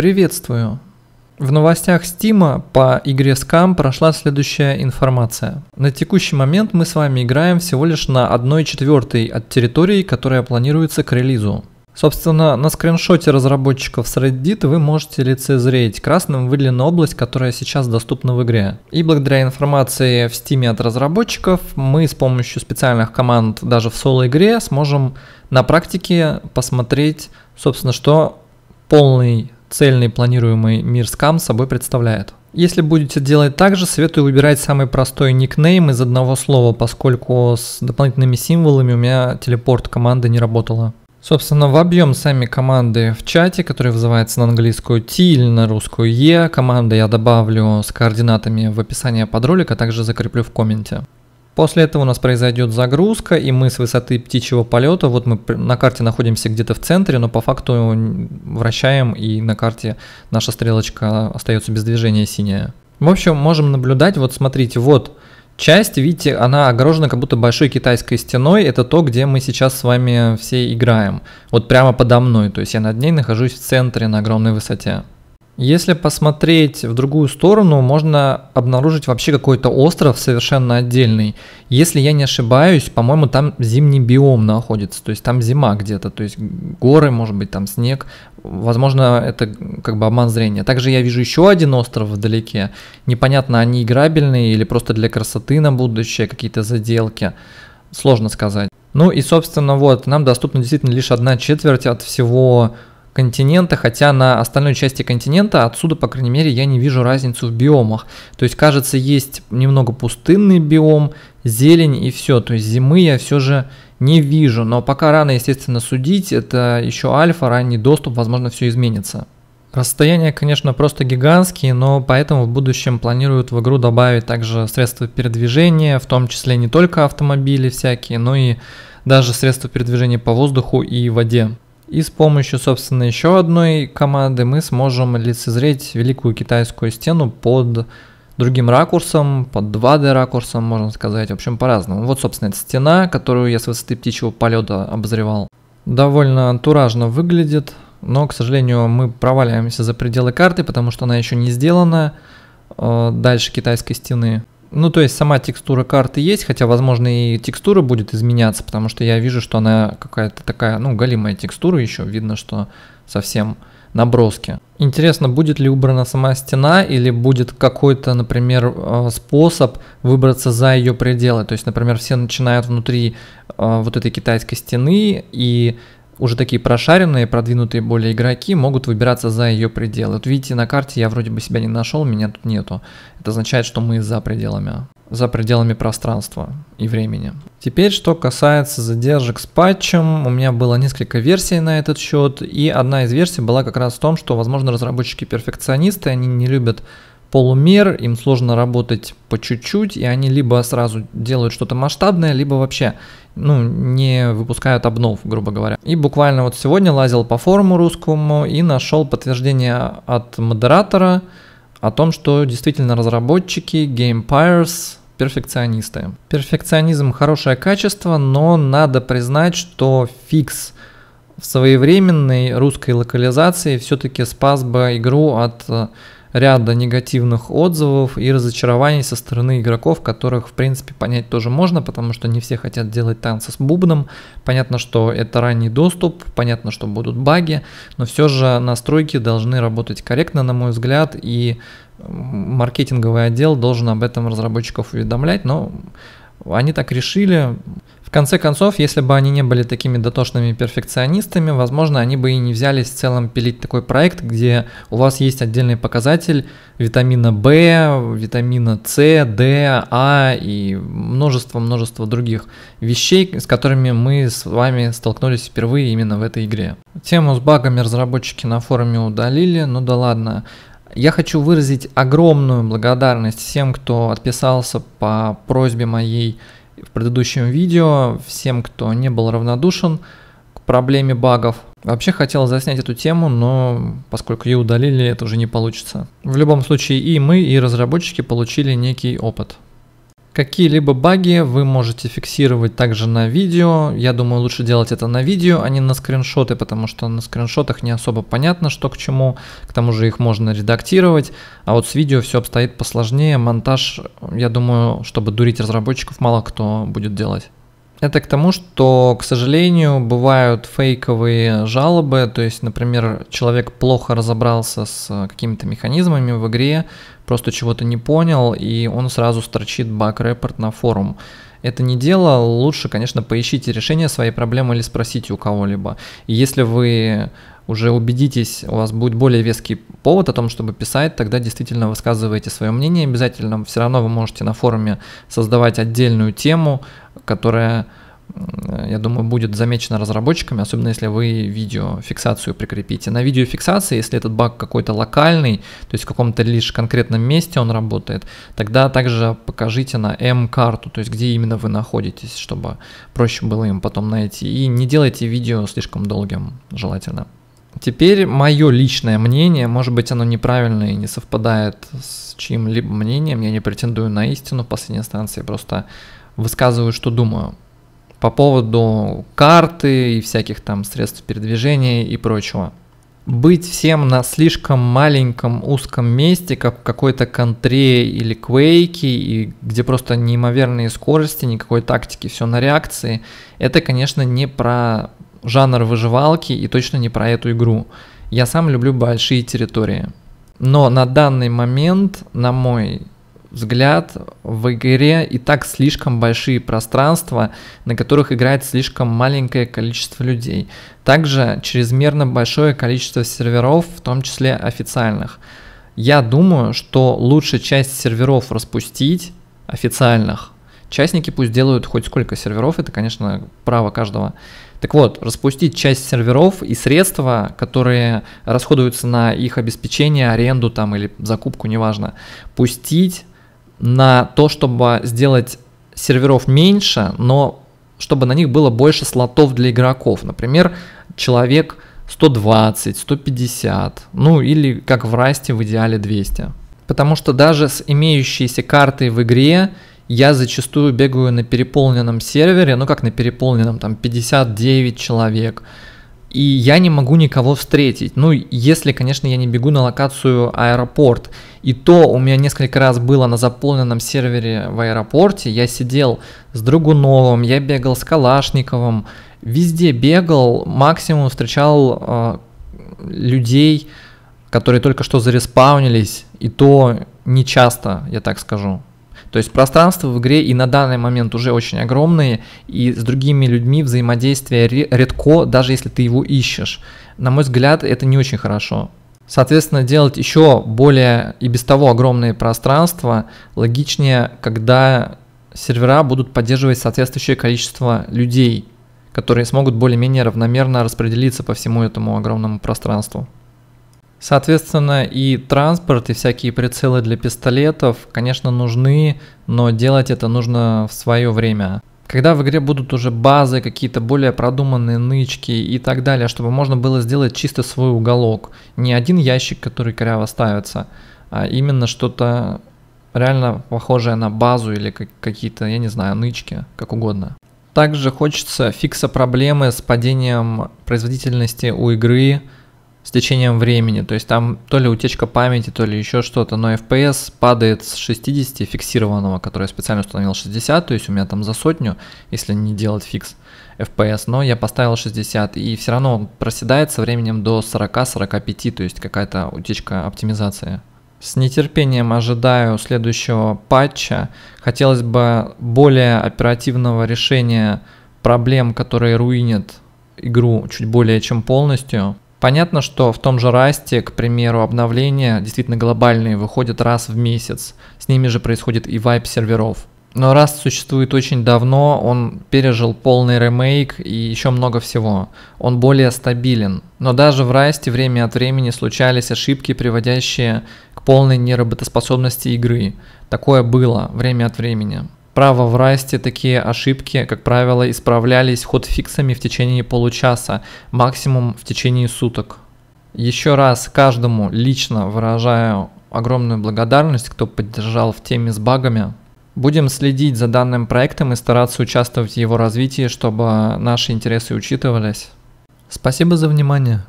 Приветствую. В новостях Стима по игре Scam прошла следующая информация. На текущий момент мы с вами играем всего лишь на четвертой от территории, которая планируется к релизу. Собственно, на скриншоте разработчиков с Reddit вы можете лицезреть красным выделена область, которая сейчас доступна в игре. И благодаря информации в Steam от разработчиков, мы с помощью специальных команд даже в соло-игре сможем на практике посмотреть, собственно, что полный цельный планируемый мир скам собой представляет. Если будете делать так же, советую выбирать самый простой никнейм из одного слова, поскольку с дополнительными символами у меня телепорт команды не работала. Собственно, в объем сами команды в чате, которые вызывается на английскую T или на русскую E. Команды я добавлю с координатами в описание под ролик, а также закреплю в комменте. После этого у нас произойдет загрузка, и мы с высоты птичьего полета, вот мы на карте находимся где-то в центре, но по факту вращаем, и на карте наша стрелочка остается без движения синяя. В общем, можем наблюдать, вот смотрите, вот часть, видите, она огорожена как будто большой китайской стеной, это то, где мы сейчас с вами все играем, вот прямо подо мной, то есть я над ней нахожусь в центре на огромной высоте. Если посмотреть в другую сторону, можно обнаружить вообще какой-то остров совершенно отдельный. Если я не ошибаюсь, по-моему, там зимний биом находится, то есть там зима где-то, то есть горы, может быть, там снег. Возможно, это как бы обман зрения. Также я вижу еще один остров вдалеке. Непонятно, они играбельные или просто для красоты на будущее какие-то заделки. Сложно сказать. Ну и, собственно, вот, нам доступна действительно лишь одна четверть от всего континента, хотя на остальной части континента отсюда, по крайней мере, я не вижу разницу в биомах. То есть, кажется, есть немного пустынный биом, зелень и все. То есть зимы я все же не вижу, но пока рано, естественно, судить, это еще альфа, ранний доступ, возможно, все изменится. Расстояния, конечно, просто гигантские, но поэтому в будущем планируют в игру добавить также средства передвижения, в том числе не только автомобили всякие, но и даже средства передвижения по воздуху и воде. И с помощью, собственно, еще одной команды мы сможем лицезреть великую китайскую стену под другим ракурсом, под 2D ракурсом, можно сказать, в общем, по-разному. Вот, собственно, эта стена, которую я с высоты птичьего полета обозревал. Довольно антуражно выглядит, но, к сожалению, мы проваливаемся за пределы карты, потому что она еще не сделана э, дальше китайской стены. Ну, то есть сама текстура карты есть, хотя, возможно, и текстура будет изменяться, потому что я вижу, что она какая-то такая, ну, голимая текстура еще, видно, что совсем наброски. Интересно, будет ли убрана сама стена или будет какой-то, например, э, способ выбраться за ее пределы. То есть, например, все начинают внутри э, вот этой китайской стены и уже такие прошаренные, продвинутые более игроки могут выбираться за ее пределы. Вот видите, на карте я вроде бы себя не нашел, меня тут нету. Это означает, что мы за пределами за пределами пространства и времени. Теперь, что касается задержек с патчем, у меня было несколько версий на этот счет, и одна из версий была как раз в том, что, возможно, разработчики-перфекционисты, они не любят полумер, им сложно работать по чуть-чуть, и они либо сразу делают что-то масштабное, либо вообще ну, не выпускают обнов, грубо говоря. И буквально вот сегодня лазил по форуму русскому и нашел подтверждение от модератора о том, что действительно разработчики, геймпайрс, перфекционисты. Перфекционизм – хорошее качество, но надо признать, что фикс в своевременной русской локализации все-таки спас бы игру от э, ряда негативных отзывов и разочарований со стороны игроков, которых, в принципе, понять тоже можно, потому что не все хотят делать танцы с бубном. Понятно, что это ранний доступ, понятно, что будут баги, но все же настройки должны работать корректно, на мой взгляд, и маркетинговый отдел должен об этом разработчиков уведомлять, но они так решили, в конце концов, если бы они не были такими дотошными перфекционистами, возможно, они бы и не взялись в целом пилить такой проект, где у вас есть отдельный показатель витамина В, витамина С, Д, А и множество-множество других вещей, с которыми мы с вами столкнулись впервые именно в этой игре. Тему с багами разработчики на форуме удалили, ну да ладно. Я хочу выразить огромную благодарность всем, кто отписался по просьбе моей в предыдущем видео всем, кто не был равнодушен к проблеме багов. Вообще хотел заснять эту тему, но поскольку ее удалили, это уже не получится. В любом случае и мы, и разработчики получили некий опыт. Какие-либо баги вы можете фиксировать также на видео. Я думаю, лучше делать это на видео, а не на скриншоты, потому что на скриншотах не особо понятно, что к чему. К тому же их можно редактировать. А вот с видео все обстоит посложнее. Монтаж, я думаю, чтобы дурить разработчиков, мало кто будет делать. Это к тому, что, к сожалению, бывают фейковые жалобы, то есть, например, человек плохо разобрался с э, какими-то механизмами в игре, просто чего-то не понял, и он сразу строчит баг-репорт на форум. Это не дело, лучше, конечно, поищите решение своей проблемы или спросите у кого-либо. Если вы уже убедитесь, у вас будет более веский повод о том, чтобы писать, тогда действительно высказывайте свое мнение обязательно. Все равно вы можете на форуме создавать отдельную тему, которая я думаю, будет замечена разработчиками, особенно если вы видеофиксацию прикрепите. На видеофиксации, если этот баг какой-то локальный, то есть в каком-то лишь конкретном месте он работает, тогда также покажите на м карту то есть где именно вы находитесь, чтобы проще было им потом найти. И не делайте видео слишком долгим, желательно. Теперь мое личное мнение, может быть, оно неправильное и не совпадает с чьим-либо мнением, я не претендую на истину в последней инстанции, просто высказываю, что думаю. По поводу карты и всяких там средств передвижения и прочего. Быть всем на слишком маленьком узком месте, как в какой-то контре или квейке, и где просто неимоверные скорости, никакой тактики, все на реакции, это, конечно, не про жанр выживалки и точно не про эту игру. Я сам люблю большие территории. Но на данный момент, на мой взгляд, в игре и так слишком большие пространства, на которых играет слишком маленькое количество людей. Также чрезмерно большое количество серверов, в том числе официальных. Я думаю, что лучше часть серверов распустить, официальных. Частники пусть делают хоть сколько серверов, это, конечно, право каждого так вот, распустить часть серверов и средства, которые расходуются на их обеспечение, аренду там или закупку, неважно, пустить на то, чтобы сделать серверов меньше, но чтобы на них было больше слотов для игроков. Например, человек 120, 150, ну или как в расте в идеале 200. Потому что даже с имеющейся картой в игре я зачастую бегаю на переполненном сервере, ну как на переполненном, там 59 человек, и я не могу никого встретить. Ну, если, конечно, я не бегу на локацию аэропорт. И то у меня несколько раз было на заполненном сервере в аэропорте, я сидел с Другуновым, я бегал с Калашниковым, везде бегал, максимум встречал э, людей, которые только что зареспаунились, и то не часто, я так скажу. То есть пространство в игре и на данный момент уже очень огромное и с другими людьми взаимодействие редко, даже если ты его ищешь. На мой взгляд, это не очень хорошо. Соответственно, делать еще более и без того огромные пространства логичнее, когда сервера будут поддерживать соответствующее количество людей, которые смогут более-менее равномерно распределиться по всему этому огромному пространству. Соответственно, и транспорт, и всякие прицелы для пистолетов, конечно, нужны, но делать это нужно в свое время. Когда в игре будут уже базы, какие-то более продуманные нычки и так далее, чтобы можно было сделать чисто свой уголок. Не один ящик, который коряво ставится, а именно что-то реально похожее на базу или какие-то, я не знаю, нычки, как угодно. Также хочется фикса проблемы с падением производительности у игры, с течением времени. То есть там то ли утечка памяти, то ли еще что-то, но FPS падает с 60 фиксированного, который я специально установил 60, то есть у меня там за сотню, если не делать фикс FPS, но я поставил 60, и все равно он проседает со временем до 40-45, то есть какая-то утечка оптимизации. С нетерпением ожидаю следующего патча. Хотелось бы более оперативного решения проблем, которые руинят игру чуть более чем полностью. Понятно, что в том же расте, к примеру, обновления действительно глобальные выходят раз в месяц. С ними же происходит и вайп серверов. Но Rust существует очень давно, он пережил полный ремейк и еще много всего. Он более стабилен. Но даже в Rust время от времени случались ошибки, приводящие к полной неработоспособности игры. Такое было время от времени. Право в Расте такие ошибки, как правило, исправлялись ход-фиксами в течение получаса, максимум в течение суток. Еще раз каждому лично выражаю огромную благодарность, кто поддержал в теме с багами. Будем следить за данным проектом и стараться участвовать в его развитии, чтобы наши интересы учитывались. Спасибо за внимание.